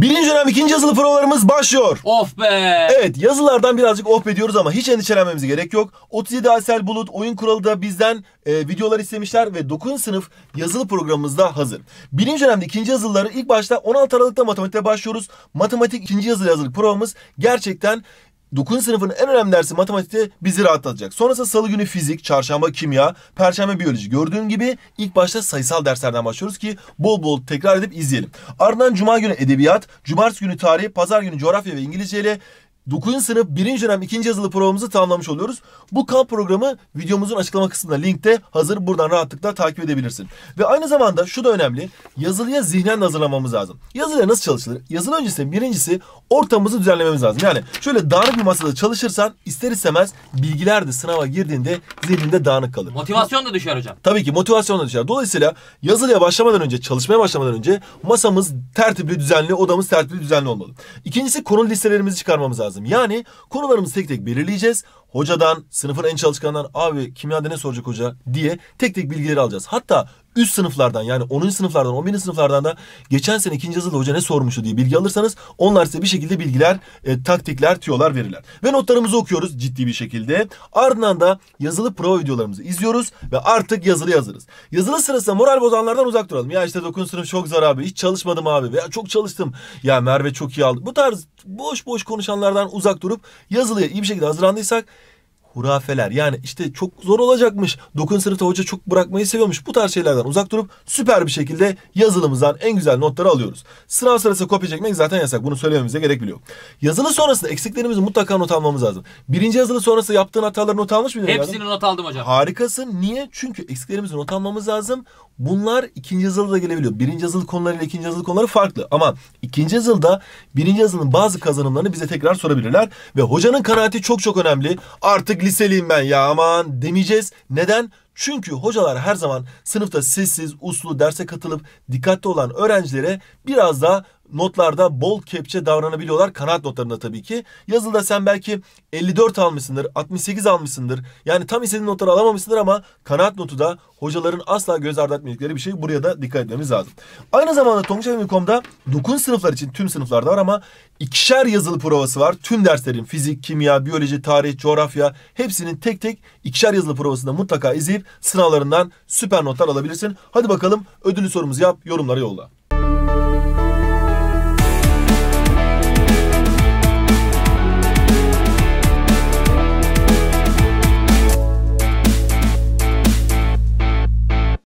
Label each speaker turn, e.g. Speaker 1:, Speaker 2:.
Speaker 1: Birinci dönem ikinci yazılı provalarımız başlıyor. Of be. Evet yazılardan birazcık of be diyoruz ama hiç endişelenmemize gerek yok. 37 Aysel Bulut oyun kuralı da bizden e, videolar istemişler ve 9. sınıf yazılı programımız da hazır. Birinci dönemde ikinci yazılıları ilk başta 16 Aralık'ta matematikte başlıyoruz. Matematik ikinci yazılı yazılı provamız gerçekten 9. sınıfın en önemli dersi matematikte bizi rahatlatacak. Sonrası salı günü fizik, çarşamba kimya, perşembe biyoloji. Gördüğün gibi ilk başta sayısal derslerden başlıyoruz ki bol bol tekrar edip izleyelim. Ardından cuma günü edebiyat, cumartesi günü tarih, pazar günü coğrafya ve İngilizce ile 9. sınıf 1. dönem 2. yazılı programımızı tamamlamış oluyoruz. Bu kamp programı videomuzun açıklama kısmında linkte hazır buradan rahatlıkla takip edebilirsin. Ve aynı zamanda şu da önemli. Yazılıya zihnen hazırlamamız lazım. Yazılıya nasıl çalışılır? Yazılı öncesi birincisi ortamımızı düzenlememiz lazım. Yani şöyle dağınık bir masada çalışırsan ister istemez bilgiler de sınava girdiğinde zihninde dağınık kalır. Motivasyon da düşer hocam. Tabii ki motivasyon da düşer. Dolayısıyla yazılıya başlamadan önce, çalışmaya başlamadan önce masamız tertipli, düzenli, odamız tertipli, düzenli olmalı. İkincisi konu listelerimizi çıkarmamız lazım lazım. Yani konularımızı tek tek belirleyeceğiz. Hocadan, sınıfın en çalışkanından abi kimyada ne soracak hoca diye tek tek bilgileri alacağız. Hatta üst sınıflardan yani 10. sınıflardan 11. sınıflardan da geçen sene ikinci yazılı hoca ne sormuştu diye bilgi alırsanız onlar size bir şekilde bilgiler, e, taktikler, tüyolar verirler. Ve notlarımızı okuyoruz ciddi bir şekilde. Ardından da yazılı prova videolarımızı izliyoruz ve artık yazılı yazırız. Yazılı sırasında moral bozanlardan uzak duralım. Ya işte 9. sınıf çok zor abi. Hiç çalışmadım abi. Veya çok çalıştım. Ya Merve çok iyi aldı. Bu tarz boş boş konuşanlardan uzak durup yazılıya iyi bir şekilde hazırlandıysak hurafeler. Yani işte çok zor olacakmış. 9. sınıfta hoca çok bırakmayı seviyormuş. Bu tarz şeylerden uzak durup süper bir şekilde yazılımızdan en güzel notları alıyoruz. Sınav sırası kopya çekmek zaten yasak. Bunu söylememize gerek bile yok. Yazılı sonrasında eksiklerimizi mutlaka not almamız lazım. Birinci yazılı sonrası yaptığın hataları not almış mıydın? Hepsini evladım? not aldım hocam. Harikasın. Niye? Çünkü eksiklerimizi not almamız lazım. Bunlar ikinci yazılı da gelebiliyor. Birinci yazılı konularıyla ikinci yazılı konuları farklı. Ama ikinci yazılıda birinci yazılın bazı kazanımlarını bize tekrar sorabilirler. Ve hocanın kanaati çok çok önemli. Artık liseliyim ben ya aman demeyeceğiz. Neden? Çünkü hocalar her zaman sınıfta sessiz, uslu, derse katılıp dikkatli olan öğrencilere biraz daha notlarda bol kepçe davranabiliyorlar. Kanaat notlarında tabii ki. Yazılıda sen belki 54 almışsındır, 68 almışsındır. Yani tam istediğin notları alamamışsındır ama kanaat notu da hocaların asla göz ardı etmedikleri bir şey. Buraya da dikkat etmemiz lazım. Aynı zamanda Tonguç.com'da 9 sınıflar için tüm sınıflarda var ama ikişer yazılı provası var. Tüm derslerin fizik, kimya, biyoloji, tarih, coğrafya hepsinin tek tek ikişer yazılı provasında mutlaka izleyip sınavlarından süper notlar alabilirsin. Hadi bakalım ödülü sorumuzu yap, yorumlara yolla.